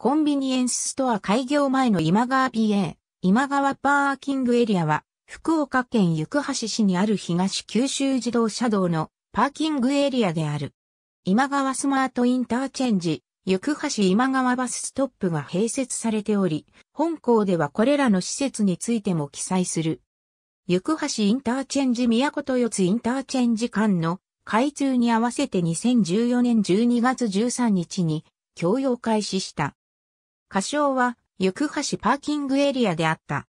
コンビニエンスストア開業前の今川 PA、今川パーキングエリアは、福岡県行橋市にある東九州自動車道のパーキングエリアである。今川スマートインターチェンジ、行橋今川バスストップが併設されており、本校ではこれらの施設についても記載する。行橋インターチェンジ宮古と四つインターチェンジ間の開通に合わせて2014年12月13日に共用開始した。仮称は、行橋パーキングエリアであった。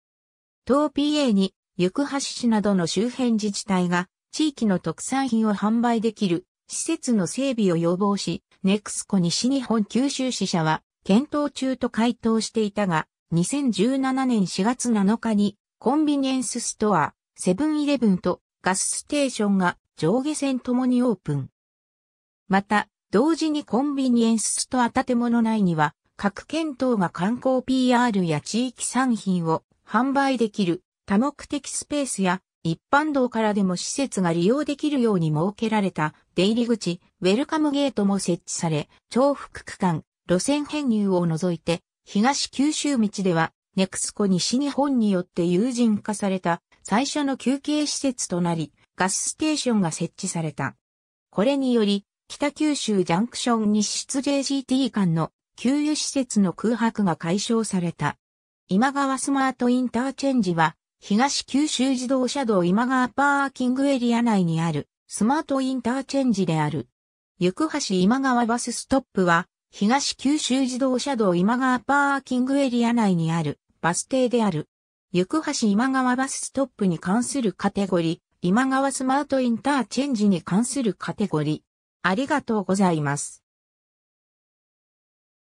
東 PA に、行橋市などの周辺自治体が、地域の特産品を販売できる、施設の整備を要望し、ネクスコ西日本九州支社は、検討中と回答していたが、2017年4月7日に、コンビニエンスストア、セブンイレブンとガスステーションが上下線ともにオープン。また、同時にコンビニエンスストア建物内には、各県等が観光 PR や地域産品を販売できる多目的スペースや一般道からでも施設が利用できるように設けられた出入り口、ウェルカムゲートも設置され、重複区間、路線編入を除いて、東九州道では、ネクスコ西日本によって友人化された最初の休憩施設となり、ガスステーションが設置された。これにより、北九州ジャンクション西出 JGT 間の給油施設の空白が解消された。今川スマートインターチェンジは、東九州自動車道今川パーキングエリア内にある、スマートインターチェンジである。行橋今川バスストップは、東九州自動車道今川パーキングエリア内にあるバス停である。行橋今川バスストップに関するカテゴリー、今川スマートインターチェンジに関するカテゴリー。ありがとうございます。